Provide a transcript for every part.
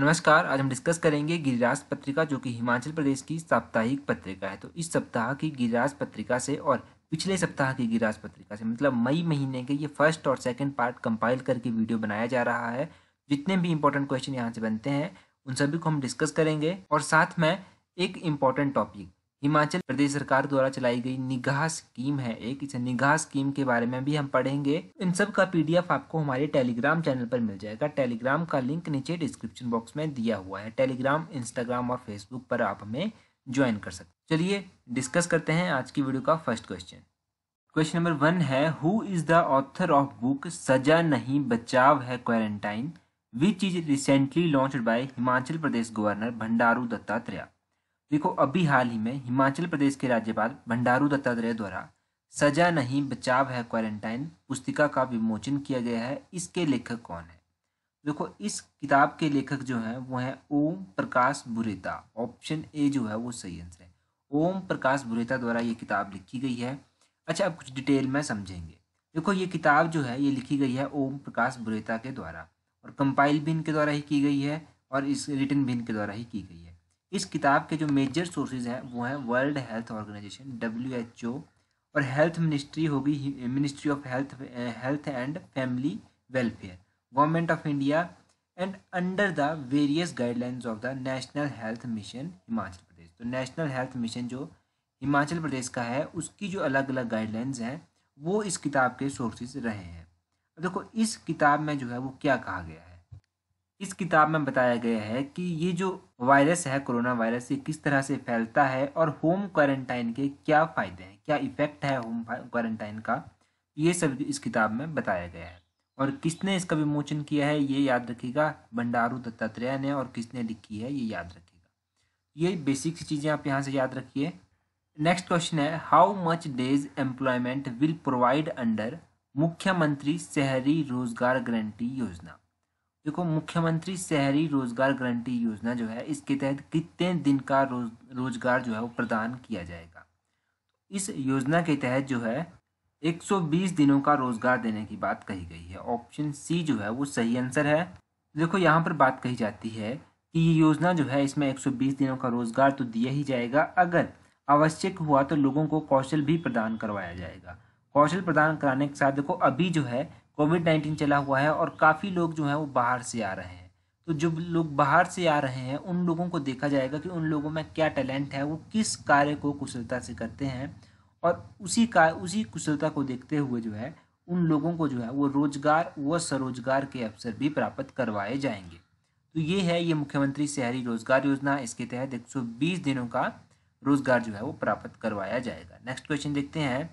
नमस्कार आज हम डिस्कस करेंगे गिरिराज पत्रिका जो कि हिमाचल प्रदेश की साप्ताहिक पत्रिका है तो इस सप्ताह की गिरिराज पत्रिका से और पिछले सप्ताह की गिरिराज पत्रिका से मतलब मई महीने के ये फर्स्ट और सेकंड पार्ट कंपाइल करके वीडियो बनाया जा रहा है जितने भी इंपॉर्टेंट क्वेश्चन यहाँ से बनते हैं उन सभी को हम डिस्कस करेंगे और साथ में एक इम्पॉर्टेंट टॉपिक हिमाचल प्रदेश सरकार द्वारा चलाई गई निगाह स्कीम है एक इस निगाह स्कीम के बारे में भी हम पढ़ेंगे इन सब का पीडीएफ आपको हमारे टेलीग्राम चैनल पर मिल जाएगा टेलीग्राम का लिंक नीचे डिस्क्रिप्शन बॉक्स में दिया हुआ है टेलीग्राम इंस्टाग्राम और फेसबुक पर आप हमें ज्वाइन कर सकते चलिए डिस्कस करते हैं आज की वीडियो का first question question number one है who is the author of book सजा नहीं बचाव है quarantine which is recently launch by Himachal Pradesh governor Bhandaru Dattatreya देखो अभी हाल ही में हिमाचल प्रदेश के राज्यपाल भंडारू दत्तात्रेय द्वारा सजा नहीं बचाव है क्वारंटाइन पुस्तिका का विमोचन किया गया है इसके लेखक कौन है देखो इस किताब के लेखक जो हैं वो हैं ओम प्रकाश बुरेता ऑप्शन ए जो है वो सही आंसर है ओम प्रकाश बुरेता द्वारा ये किताब लिखी गई है अच्छा अब कुछ डिटेल में समझेंगे देखो ये किताब जो है ये लिखी गई है ओम प्रकाश बुरेता के द्वारा और कंपाइल भी इनके द्वारा ही की गई है और इस रिटर्न भी इनके द्वारा ही की गई है इस किताब के जो मेजर सोर्सेज हैं वो हैं World Health Organization W H O और हेल्थ मिनिस्ट्री होगी ministry of health health and family welfare government of India and under the various guidelines of the national health mission Himachal Pradesh तो नेशनल हेल्थ मिशन जो हिमाचल प्रदेश का है उसकी जो अलग अलग गाइडलाइंस हैं वो इस किताब के सोर्सेज रहे हैं अब देखो इस किताब में जो है वो क्या कहा गया है इस किताब में बताया गया है कि ये जो वायरस है कोरोना वायरस ये किस तरह से फैलता है और होम क्वारंटाइन के क्या फ़ायदे हैं क्या इफेक्ट है होम क्वारंटाइन का ये सब इस किताब में बताया गया है और किसने इसका विमोचन किया है ये याद रखिएगा बंडारू दत्तात्रेय ने और किसने लिखी है ये याद रखिएगा ये बेसिक सी चीज़ें आप यहाँ से याद रखिए नेक्स्ट क्वेश्चन है how much days employment will provide under Mukhyamantri Shahri रोजगार गारंटी योजना देखो मुख्यमंत्री शहरी रोजगार गारंटी योजना जो है इसके तहत कितने दिन का रोज रोजगार जो है वो प्रदान किया जाएगा इस योजना के तहत जो है 120 दिनों का रोजगार देने की बात कही गई है ऑप्शन सी जो है वो सही आंसर है देखो यहाँ पर बात कही जाती है कि ये योजना जो है इसमें 120 दिनों का रोजगार तो दिया ही जाएगा अगर आवश्यक हुआ तो लोगों को कौशल भी प्रदान करवाया जाएगा कौशल प्रदान कराने के साथ देखो अभी जो है कोविड नाइन्टीन चला हुआ है और काफ़ी लोग जो हैं वो बाहर से आ रहे हैं तो जो लोग बाहर से आ रहे हैं उन लोगों को देखा जाएगा कि उन लोगों में क्या टैलेंट है वो किस कार्य को कुशलता से करते हैं और उसी का उसी कुशलता को देखते हुए जो है उन लोगों को जो है वो रोजगार व स्वरोजगार के अवसर भी प्राप्त करवाए जाएंगे तो ये है ये मुख्यमंत्री शहरी रोजगार योजना इसके तहत एक दिनों का रोजगार जो है वो प्राप्त करवाया जाएगा नेक्स्ट क्वेश्चन देखते हैं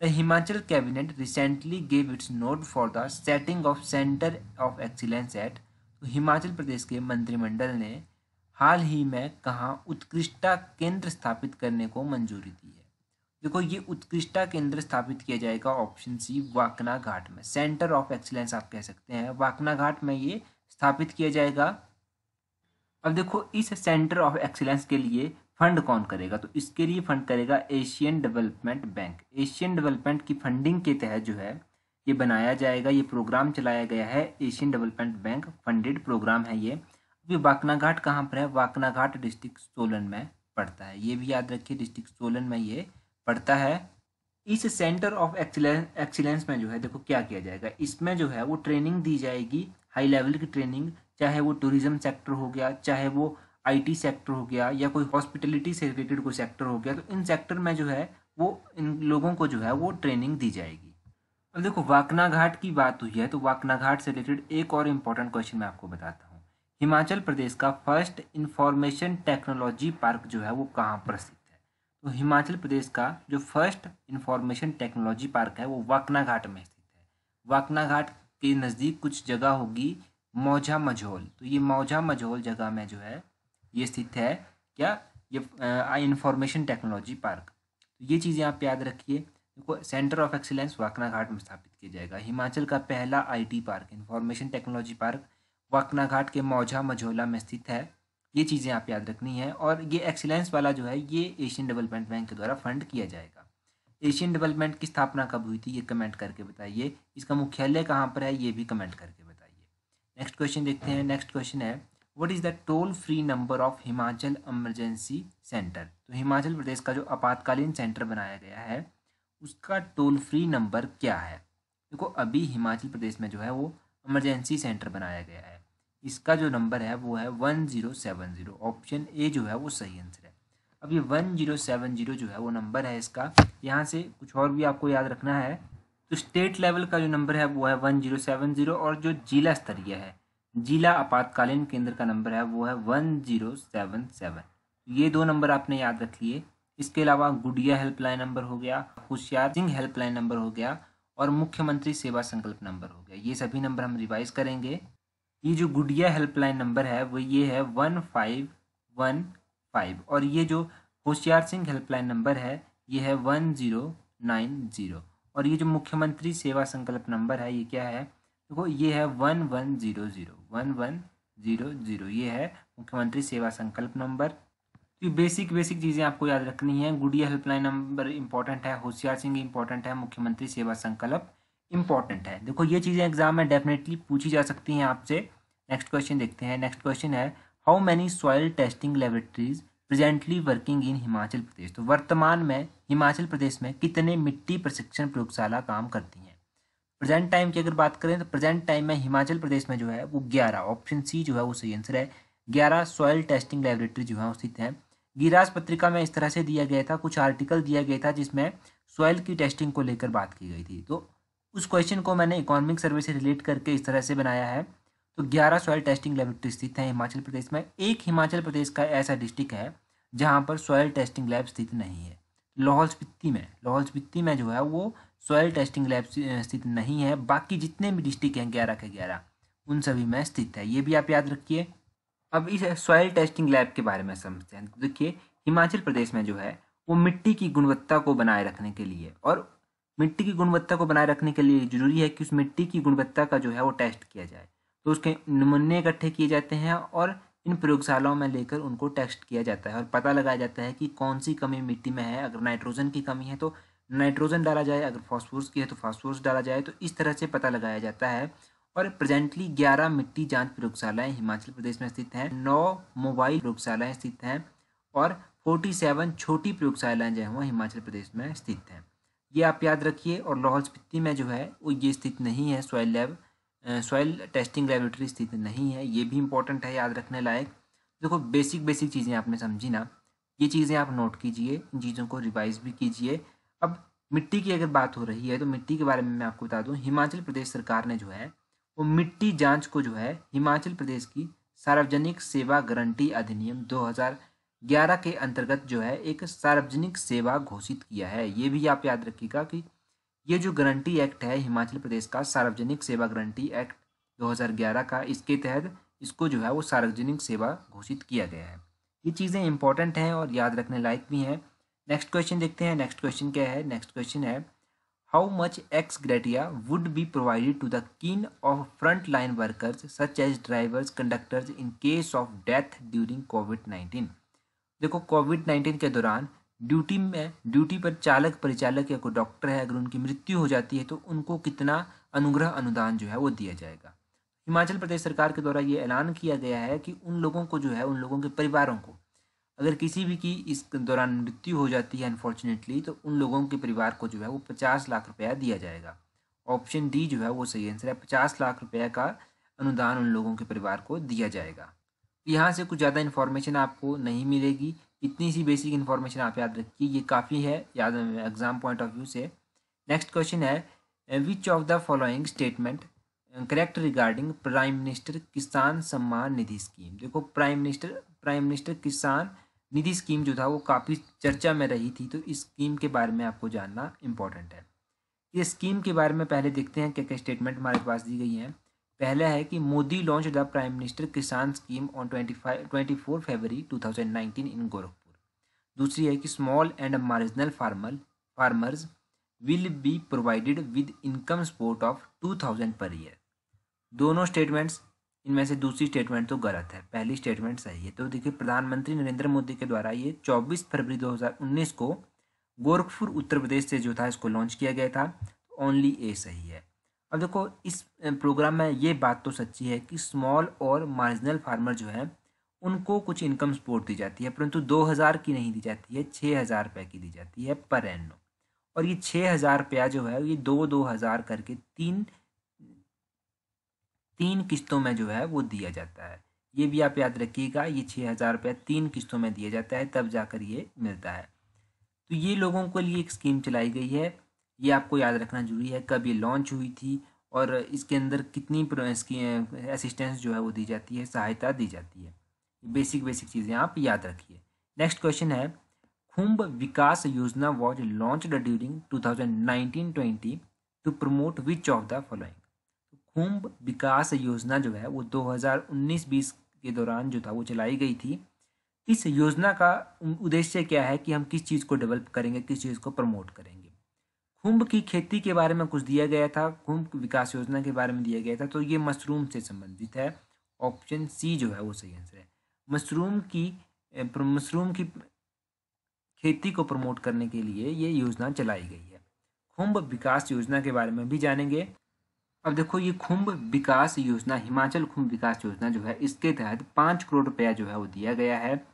The Himachal cabinet recently gave its nod for the setting of centre of excellence at तो हिमाचल प्रदेश के मंत्रिमंडल ने हाल ही में कहा उत्कृष्टता केंद्र स्थापित करने को मंजूरी दी है देखो ये उत्कृष्टता केंद्र स्थापित किया जाएगा ऑप्शन सी वाकना घाट में सेंटर ऑफ एक्सीलेंस आप कह सकते हैं वाकना घाट में ये स्थापित किया जाएगा अब देखो इस सेंटर ऑफ एक्सीलेंस के लिए फंड कौन करेगा तो इसके लिए फंड करेगा Asian Development Bank Asian Development की फंडिंग के तहत जो है ये बनाया जाएगा ये प्रोग्राम चलाया गया है Asian Development Bank funded programme है ये अभी वाकनाघाट कहाँ पर है वाकनाघाट डिस्ट्रिक्ट सोलन में पड़ता है ये भी याद रखिए डिस्ट्रिक्ट सोलन में ये पड़ता है इस सेंटर ऑफ एक्सीलेंस एक्सीलेंस में जो है देखो क्या किया जाएगा इसमें जो है वो ट्रेनिंग दी जाएगी हाई लेवल की ट्रेनिंग चाहे वो टूरिज्म सेक्टर हो गया चाहे वो आईटी सेक्टर हो गया या कोई हॉस्पिटलिटी से रिलेटेड कोई सेक्टर हो गया तो इन सेक्टर में जो है वो इन लोगों को जो है वो ट्रेनिंग दी जाएगी अब देखो वाकनाघाट की बात हुई है तो वाकनाघाट से रिलेटेड एक और इम्पोर्टेंट क्वेश्चन मैं आपको बताता हूँ हिमाचल प्रदेश का फर्स्ट इंफॉर्मेशन टेक्नोलॉजी पार्क जो है वो कहाँ प्रसिद्ध है तो हिमाचल प्रदेश का जो फर्स्ट इंफॉर्मेशन टेक्नोलॉजी पार्क है वो वाकनाघाट में स्थित है वाकनाघाट के नज़दीक कुछ जगह होगी मौजा मझोल तो ये मौजा मझोल जगह में जो है ये स्थित है क्या ये आई इंफॉर्मेशन टेक्नोलॉजी पार्क तो ये चीज़ें आप याद रखिए देखो centre of excellence Waknaghat में स्थापित किया जाएगा हिमाचल का पहला IT park information technology park Waknaghat के मौजा मझोला में स्थित है ये चीज़ें आप याद रखनी है और ये एक्सीलेंस वाला जो है ये एशियन डेवलपमेंट बैंक के द्वारा फंड किया जाएगा एशियन डेवलपमेंट की स्थापना कब हुई थी ये कमेंट करके बताइए इसका मुख्यालय कहाँ पर है ये भी कमेंट करके बताइए नेक्स्ट क्वेश्चन देखते हैं नेक्स्ट क्वेश्चन है what is the toll free number of Himachal emergency centre तो हिमाचल प्रदेश का जो आपातकालीन सेंटर बनाया गया है उसका टोल फ्री नंबर क्या है देखो अभी हिमाचल प्रदेश में जो है वो एमरजेंसी सेंटर बनाया गया है इसका जो नंबर है वो है one zero seven zero option A जो है वो सही आंसर है अब ये वन जीरो सेवन जीरो जो है वो नंबर है इसका यहाँ से कुछ और भी आपको याद रखना है तो स्टेट लेवल का जो नंबर है वो है वन जीरो सेवन जीरो और जो जिला स्तरीय है जिला आपातकालीन केंद्र का नंबर है वो है वन जीरो सेवन सेवन ये दो नंबर आपने याद रख लिए इसके अलावा गुडिया हेल्पलाइन नंबर हो गया होशियार सिंह हेल्पलाइन नंबर हो गया और मुख्यमंत्री सेवा संकल्प नंबर हो गया ये सभी नंबर हम रिवाइज करेंगे ये जो गुडिया हेल्पलाइन नंबर है वो ये है वन फाइव वन फाइव और ये जो होशियार सिंह हेल्पलाइन नंबर है ये है वन ज़ीरो नाइन ज़ीरो और ये जो मुख्यमंत्री सेवा संकल्प नंबर है ये क्या है देखो तो ये है one one zero zero one one zero zero ये है मुख्यमंत्री सेवा संकल्प नंबर तो बेसिक बेसिक चीज़ें आपको याद रखनी है गुड़िया हेल्पलाइन नंबर इंपॉर्टेंट है होशियार सिंह इंपॉर्टेंट है मुख्यमंत्री सेवा संकल्प इंपॉर्टेंट है देखो ये चीज़ें एग्जाम में डेफिनेटली पूछी जा सकती हैं आपसे नेक्स्ट क्वेश्चन देखते हैं नेक्स्ट क्वेश्चन है how many soil testing laboratories presently working in Himachal Pradesh तो वर्तमान में हिमाचल प्रदेश में कितने मिट्टी प्रशिक्षण प्रयोगशाला काम करती हैं प्रेजेंट टाइम की अगर बात करें तो प्रेजेंट टाइम में हिमाचल प्रदेश में जो है वो ग्यारह ऑप्शन सी जो है वो सही आंसर है ग्यारह सॉयल टेस्टिंग लेबोरेटरी जो है स्थित है गिराज पत्रिका में इस तरह से दिया गया था कुछ आर्टिकल दिया गया था जिसमें सॉयल की टेस्टिंग को लेकर बात की गई थी तो उस क्वेश्चन को मैंने इकोनॉमिक सर्वे से रिलेट करके इस तरह से बनाया है तो ग्यारह सॉयल टेस्टिंग लेबोरेटरी स्थित है हिमाचल प्रदेश में एक हिमाचल प्रदेश का ऐसा डिस्ट्रिक्ट है जहाँ पर सॉयल टेस्टिंग लैब स्थित नहीं है लाहौल स्पिति में लाहौल स्पिति में जो है वो सॉयल टेस्टिंग लैब स्थित नहीं है बाकी जितने भी डिस्ट्रिक्ट हैं ग्यारह के ग्यारह उन सभी में स्थित है ये भी आप याद रखिए अब इस सॉयल टेस्टिंग लैब के बारे में समझते हैं देखिए हिमाचल प्रदेश में जो है वो मिट्टी की गुणवत्ता को बनाए रखने के लिए और मिट्टी की गुणवत्ता को बनाए रखने के लिए जरूरी है कि उस मिट्टी की गुणवत्ता का जो है वो टेस्ट किया जाए तो उसके नमूने इकट्ठे किए जाते हैं और इन प्रयोगशालाओं में लेकर उनको टेस्ट किया जाता है और पता लगाया जाता है कि कौन सी कमी मिट्टी में है अगर नाइट्रोजन की कमी है तो नाइट्रोजन डाला जाए अगर फॉस्फोरस की है तो फॉस्फोरस डाला जाए तो इस तरह से पता लगाया जाता है और प्रेजेंटली ग्यारह मिट्टी जांच प्रयोगशालाएं हिमाचल प्रदेश में स्थित हैं नौ मोबाइल प्रयोगशालाएं स्थित हैं और फोर्टी सेवन छोटी प्रयोगशालाएं जो हैं वो हिमाचल प्रदेश में स्थित हैं ये आप याद रखिए और लाहौल स्पीति में जो है वो ये स्थित नहीं है soil lab soil testing laboratory स्थित नहीं है ये भी इंपॉर्टेंट है याद रखने लायक देखो बेसिक बेसिक चीज़ें आपने समझी ना ये चीज़ें आप नोट कीजिए इन चीज़ों को रिवाइज भी कीजिए अब मिट्टी की अगर बात हो रही है तो मिट्टी के बारे में मैं आपको बता दूं हिमाचल प्रदेश सरकार ने जो है वो मिट्टी जांच को जो है हिमाचल प्रदेश की सार्वजनिक सेवा गारंटी अधिनियम 2011 के अंतर्गत जो है एक सार्वजनिक सेवा घोषित किया है ये भी आप याद रखिएगा कि ये जो गारंटी एक्ट है हिमाचल प्रदेश का सार्वजनिक सेवा गारंटी एक्ट 2011 का इसके तहत इसको जो है वो सार्वजनिक सेवा घोषित किया गया है ये चीज़ें इंपॉर्टेंट हैं और याद रखने लायक भी हैं नेक्स्ट क्वेश्चन देखते हैं नेक्स्ट क्वेश्चन क्या है नेक्स्ट क्वेश्चन है how much ex gratia would be provided to the kin of front line workers such as drivers conductors in case of death during COVID nineteen देखो COVID nineteen के दौरान duty में duty पर चालक परिचालक या कोई डॉक्टर है अगर उनकी मृत्यु हो जाती है तो उनको कितना अनुग्रह अनुदान जो है वो दिया जाएगा हिमाचल प्रदेश सरकार के द्वारा ये ऐलान किया गया है कि उन लोगों को जो है उन लोगों के परिवारों को अगर किसी भी की इस दौरान मृत्यु हो जाती है अनफॉर्चुनेटली तो उन लोगों के परिवार को जो है वो पचास लाख रुपया दिया जाएगा ऑप्शन डी जो है वो सही आंसर है पचास लाख रुपया का अनुदान उन लोगों के परिवार को दिया जाएगा यहाँ से कुछ ज़्यादा इन्फॉर्मेशन आपको नहीं मिलेगी इतनी सी बेसिक इन्फॉर्मेशन आप याद रखिए ये काफ़ी है याद एग्जाम पॉइंट ऑफ व्यू से नेक्स्ट क्वेश्चन है which of the following statement correct regarding prime minister Kisan Samman Nidhi scheme देखो prime minister prime minister Kisan Nidhi scheme जो था वो काफ़ी चर्चा में रही थी तो इस स्कीम के बारे में आपको जानना इम्पोर्टेंट है ये स्कीम के बारे में पहले देखते हैं क्या क्या स्टेटमेंट हमारे पास दी गई हैं पहला है कि Modi launch the prime minister Kisan scheme on twenty five twenty four February two thousand nineteen in Gorakhpur दूसरी है कि small and marginal farmer farmers will be provided with income support of two thousand per year दोनों statements इनमें से दूसरी statement तो गलत है पहली स्टेटमेंट सही है तो देखिए प्रधानमंत्री नरेंद्र मोदी के द्वारा ये 24 फरवरी 2019 को गोरखपुर उत्तर प्रदेश से जो था इसको लॉन्च किया गया था ओनली तो ए सही है अब देखो इस प्रोग्राम में ये बात तो सच्ची है कि स्मॉल और मार्जिनल फार्मर जो है उनको कुछ इनकम सपोर्ट दी जाती है परंतु दो हज़ार की नहीं दी जाती है छः हज़ार रुपये की दी जाती है पर एनो और ये छः हज़ार रुपया जो है ये दो दो हज़ार करके तीन तीन किस्तों में जो है वो दिया जाता है ये भी आप याद रखिएगा ये छः हज़ार रुपया तीन किस्तों में दिया जाता है तब जाकर ये मिलता है तो ये लोगों के लिए एक स्कीम चलाई गई है ये आपको याद रखना जरूरी है कब ये लॉन्च हुई थी और इसके अंदर कितनी इसकी असिस्टेंस जो है वो दी जाती है सहायता दी जाती है बेसिक बेसिक चीज़ें आप याद रखिए नेक्स्ट क्वेश्चन है खुम्ब विकास योजना was launch during two thousand to promote which of the following खुम्ब विकास योजना जो है वो 2019 हज़ार के दौरान जो था वो चलाई गई थी इस योजना का उद्देश्य क्या है कि हम किस चीज़ को डेवलप करेंगे किस चीज़ को प्रमोट करेंगे कुंभ की खेती के बारे में कुछ दिया गया था कुंभ विकास योजना के बारे में दिया गया था तो ये मशरूम से संबंधित है ऑप्शन सी जो है वो सही आंसर है मशरूम की मशरूम की खेती को प्रमोट करने के लिए ये योजना चलाई गई है खुम्भ विकास योजना के बारे में भी जानेंगे अब देखो ये खुम्भ विकास योजना हिमाचल खुम्भ विकास योजना जो है इसके तहत पाँच करोड़ रुपया जो है वो दिया गया है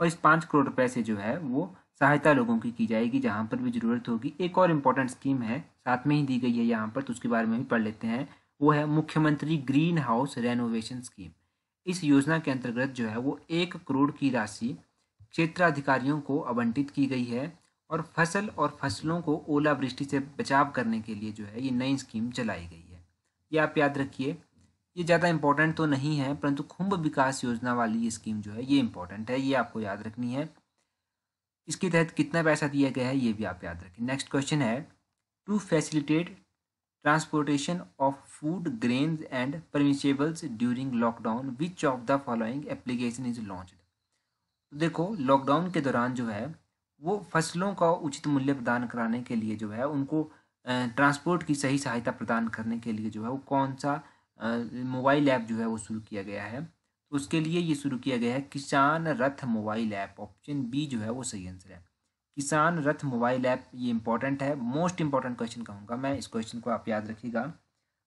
और इस पाँच करोड़ रुपये से जो है वो सहायता लोगों की की जाएगी जहाँ पर भी ज़रूरत होगी एक और इम्पोर्टेंट स्कीम है साथ में ही दी गई है यहाँ पर तो उसके बारे में भी पढ़ लेते हैं वो है मुख्यमंत्री ग्रीन हाउस रेनोवेशन स्कीम इस योजना के अंतर्गत जो है वो एक करोड़ की राशि क्षेत्राधिकारियों को आवंटित की गई है और फसल और फसलों को ओलावृष्टि से बचाव करने के लिए जो है ये नई स्कीम चलाई गई है ये आप याद रखिए ये ज़्यादा इम्पोर्टेंट तो नहीं है परंतु खुम्ब विकास योजना वाली ये स्कीम जो है ये इम्पोर्टेंट है ये आपको याद रखनी है इसके तहत कितना पैसा दिया गया है ये भी आप याद रखें नेक्स्ट क्वेश्चन है to facilitate transportation of food grains and perishables during lockdown which of the following application is launch देखो लॉकडाउन के दौरान जो है वो फसलों का उचित मूल्य प्रदान कराने के लिए जो है उनको ट्रांसपोर्ट की सही सहायता प्रदान करने के लिए जो है वो कौन सा मोबाइल ऐप जो है वो शुरू किया गया है तो उसके लिए ये शुरू किया गया है Kisan Rath mobile app option B जो है वो सही आंसर है किसान रथ मोबाइल ऐप ये इंपॉर्टेंट है मोस्ट इंपॉर्टेंट क्वेश्चन कहूँगा मैं इस क्वेश्चन को आप याद रखिएगा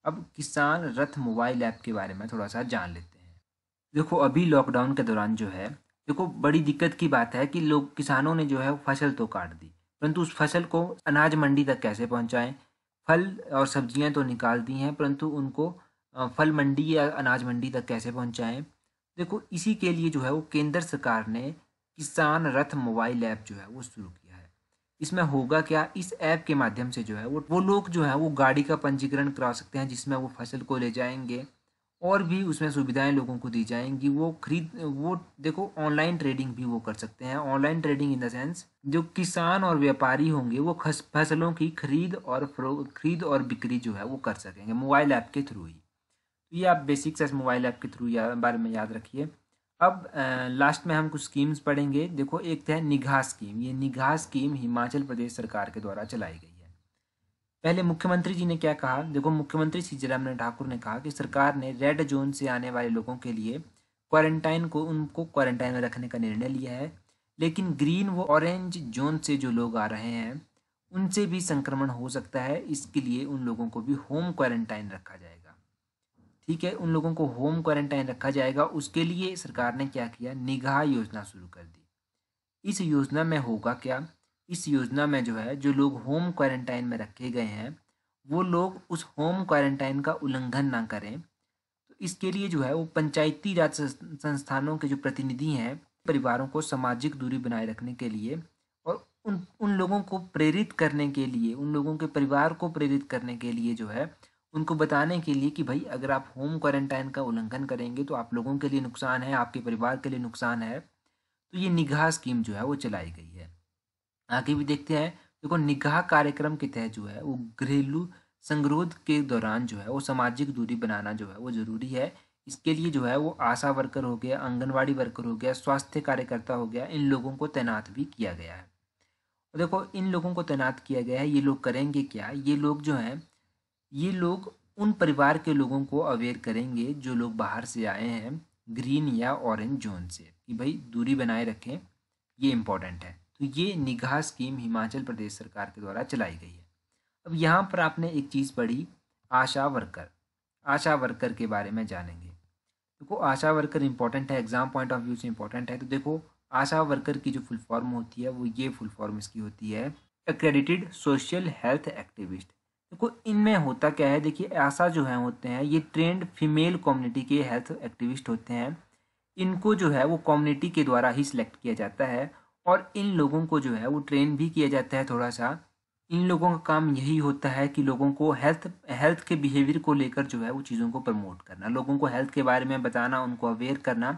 अब किसान रथ मोबाइल ऐप के बारे में थोड़ा सा जान लेते हैं देखो अभी लॉकडाउन के दौरान जो है देखो बड़ी दिक्कत की बात है कि लोग किसानों ने जो है फसल तो काट दी परंतु उस फसल को अनाज मंडी तक कैसे पहुंचाएं फल और सब्जियां तो निकाल दी हैं परंतु उनको फल मंडी या अनाज मंडी तक कैसे पहुंचाएं देखो इसी के लिए जो है वो केंद्र सरकार ने किसान रथ मोबाइल ऐप जो है वो शुरू किया है इसमें होगा क्या इस ऐप के माध्यम से जो है वो वो लोग जो है वो गाड़ी का पंजीकरण करा सकते हैं जिसमें वो फसल को ले जाएंगे और भी उसमें सुविधाएं लोगों को दी जाएंगी वो खरीद वो देखो ऑनलाइन ट्रेडिंग भी वो कर सकते हैं online trading in the sense जो किसान और व्यापारी होंगे वो फसलों की खरीद और खरीद और बिक्री जो है वो कर सकेंगे मोबाइल ऐप के थ्रू ही तो ये आप बेसिक्स एस मोबाइल ऐप के थ्रू या बारे में याद रखिए अब लास्ट में हम कुछ स्कीम्स पढ़ेंगे देखो एक है निगाह स्कीम ये निगाह स्कीम हिमाचल प्रदेश सरकार के द्वारा चलाई गई है पहले मुख्यमंत्री जी ने क्या कहा देखो मुख्यमंत्री श्री जयराम ठाकुर ने कहा कि सरकार ने रेड जोन से आने वाले लोगों के लिए क्वारंटाइन को उनको क्वारंटाइन में रखने का निर्णय लिया है लेकिन ग्रीन व ऑरेंज जोन से जो लोग आ रहे हैं उनसे भी संक्रमण हो सकता है इसके लिए उन लोगों को भी होम क्वारंटाइन रखा जाएगा ठीक है उन लोगों को होम क्वारंटाइन रखा जाएगा उसके लिए सरकार ने क्या किया निगाह योजना शुरू कर दी इस योजना में होगा क्या इस योजना में जो है जो लोग होम क्वारंटाइन में रखे गए हैं वो लोग उस होम क्वारंटाइन का उल्लंघन ना करें तो इसके लिए जो है वो पंचायती राज संस्थानों के जो प्रतिनिधि हैं परिवारों को सामाजिक दूरी बनाए रखने के लिए और उन उन लोगों को प्रेरित करने के लिए उन लोगों के परिवार को प्रेरित करने के लिए जो है उनको बताने के लिए कि भाई अगर आप होम क्वारंटाइन का उल्लंघन करेंगे तो आप लोगों के लिए नुकसान है आपके परिवार के लिए नुकसान है तो ये निगाह स्कीम जो है वो चलाई गई है आगे भी देखते हैं देखो तो निगाह कार्यक्रम के तहत जो है वो घरेलू संगरोध के दौरान जो है वो सामाजिक दूरी बनाना जो है वो ज़रूरी है इसके लिए जो है वो आशा वर्कर हो गया आंगनबाड़ी वर्कर हो गया स्वास्थ्य कार्यकर्ता हो गया इन लोगों को तैनात भी किया गया है देखो इन लोगों को तैनात किया गया है ये लोग करेंगे क्या ये लोग जो हैं ये लोग उन परिवार के लोगों को अवेयर करेंगे जो लोग बाहर से आए हैं ग्रीन या ऑरेंज जोन से कि भाई दूरी बनाए रखें ये इम्पोर्टेंट है तो ये निगाह स्कीम हिमाचल प्रदेश सरकार के द्वारा चलाई गई है अब यहाँ पर आपने एक चीज़ पढ़ी आशा वर्कर आशा वर्कर के बारे में जानेंगे देखो आशा वर्कर इंपॉर्टेंट है एग्जाम पॉइंट ऑफ व्यू से इंपॉर्टेंट है तो देखो आशा वर्कर की जो फुल फॉर्म होती है वो ये फुल फॉर्म इसकी होती है अक्रेडिटेड सोशल हेल्थ एक्टिविस्ट देखो इनमें होता क्या है देखिए आशा जो है होते हैं ये ट्रेंड फीमेल कम्युनिटी के हेल्थ एक्टिविस्ट होते हैं इनको जो है वो कम्युनिटी के द्वारा ही सिलेक्ट किया जाता है और इन लोगों को जो है वो ट्रेन भी किया जाता है थोड़ा सा इन लोगों का काम यही होता है कि लोगों को हेल्थ हेल्थ के बिहेवियर को लेकर जो है वो चीज़ों को प्रमोट करना लोगों को हेल्थ के बारे में बताना उनको अवेयर करना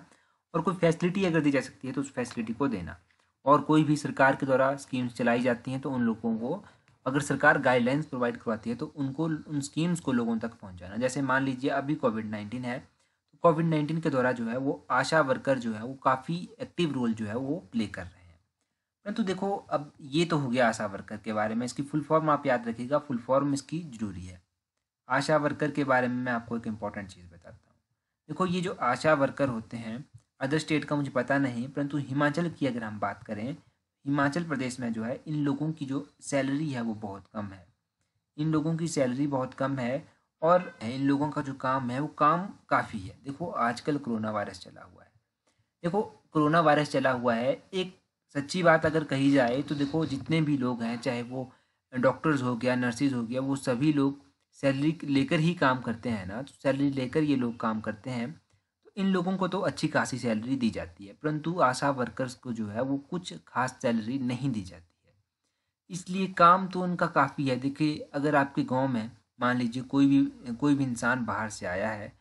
और कोई फैसिलिटी अगर दी जा सकती है तो उस फैसिलिटी को देना और कोई भी सरकार के द्वारा स्कीम्स चलाई जाती हैं तो उन लोगों को अगर सरकार गाइडलाइंस प्रोवाइड करवाती है तो उनको उन स्कीम्स को लोगों तक पहुंचाना जैसे मान लीजिए अभी कोविड नाइन्टीन है तो कोविड नाइन्टीन के द्वारा जो है वो आशा वर्कर जो है वो काफ़ी एक्टिव रोल जो है वो प्ले कर रहे हैं परंतु तो देखो अब ये तो हो गया आशा वर्कर के बारे में इसकी फुल फॉर्म आप याद रखिएगा फुल फॉर्म इसकी ज़रूरी है आशा वर्कर के बारे में मैं आपको एक इम्पॉर्टेंट चीज़ बताता हूँ देखो ये जो आशा वर्कर होते हैं अदर स्टेट का मुझे पता नहीं परंतु हिमाचल की अगर हम बात करें हिमाचल प्रदेश में जो है इन लोगों की जो सैलरी है वो बहुत कम है इन लोगों की सैलरी बहुत कम है और इन लोगों का जो काम है वो काम काफ़ी है देखो आजकल कोरोना वायरस चला हुआ है देखो कोरोना वायरस चला हुआ है एक सच्ची बात अगर कही जाए तो देखो जितने भी लोग हैं चाहे वो डॉक्टर्स हो गया नर्सिस हो गया वो सभी लोग सैलरी लेकर ही काम करते हैं ना तो सैलरी लेकर ये लोग काम करते हैं इन लोगों को तो अच्छी खासी सैलरी दी जाती है परंतु आशा वर्कर्स को जो है वो कुछ खास सैलरी नहीं दी जाती है इसलिए काम तो उनका काफ़ी है देखिए अगर आपके गांव में मान लीजिए कोई भी कोई भी इंसान बाहर से आया है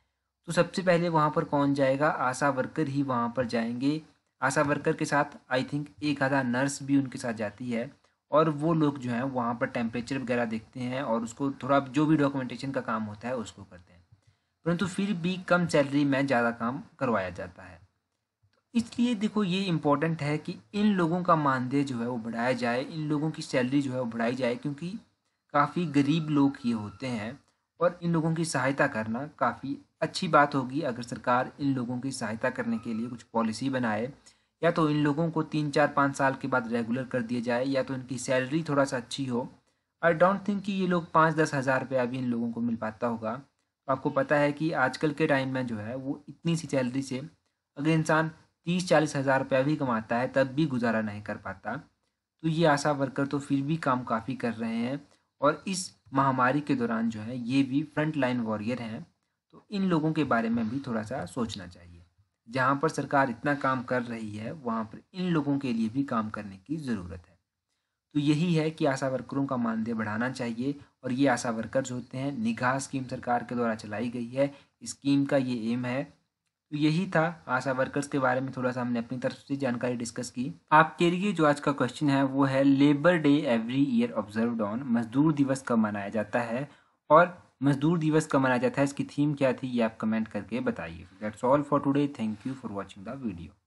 तो सबसे पहले वहाँ पर कौन जाएगा आशा वर्कर ही वहाँ पर जाएंगे आशा वर्कर के साथ आई थिंक एक आधा नर्स भी उनके साथ जाती है और वो लोग जो हैं वहाँ पर टेम्परेचर वगैरह देखते हैं और उसको थोड़ा जो भी डॉक्यूमेंटेशन का काम होता है उसको करते हैं परंतु फिर भी कम सैलरी में ज़्यादा काम करवाया जाता है तो इसलिए देखो ये इम्पोर्टेंट है कि इन लोगों का मानदेय जो है वो बढ़ाया जाए इन लोगों की सैलरी जो है वो बढ़ाई जाए क्योंकि काफ़ी गरीब लोग ये होते हैं और इन लोगों की सहायता करना काफ़ी अच्छी बात होगी अगर सरकार इन लोगों की सहायता करने के लिए कुछ पॉलिसी बनाए या तो इन लोगों को तीन चार पाँच साल के बाद रेगुलर कर दिया जाए या तो इनकी सैलरी थोड़ा सा अच्छी हो आई डोंट थिंक कि ये लोग पाँच दस हज़ार रुपया भी इन लोगों को मिल पाता होगा आपको पता है कि आजकल के टाइम में जो है वो इतनी सी सैलरी से अगर इंसान तीस चालीस हज़ार रुपया भी कमाता है तब भी गुजारा नहीं कर पाता तो ये आशा वर्कर तो फिर भी काम काफ़ी कर रहे हैं और इस महामारी के दौरान जो है ये भी फ्रंट लाइन वॉरियर हैं तो इन लोगों के बारे में भी थोड़ा सा सोचना चाहिए जहाँ पर सरकार इतना काम कर रही है वहाँ पर इन लोगों के लिए भी काम करने की ज़रूरत है तो यही है कि आशा वर्करों का मानदेय बढ़ाना चाहिए और ये आशा वर्कर्स होते हैं निगाह स्कीम सरकार के द्वारा चलाई गई है स्कीम का ये एम है तो यही था आशा वर्कर्स के बारे में थोड़ा सा हमने अपनी तरफ से जानकारी डिस्कस की आपके लिए जो आज का क्वेश्चन है वो है labour day every year observe on मजदूर दिवस कब मनाया जाता है और मजदूर दिवस कब मनाया जाता है इसकी थीम क्या थी ये आप कमेंट करके बताइए that's all for today thank you for watching the video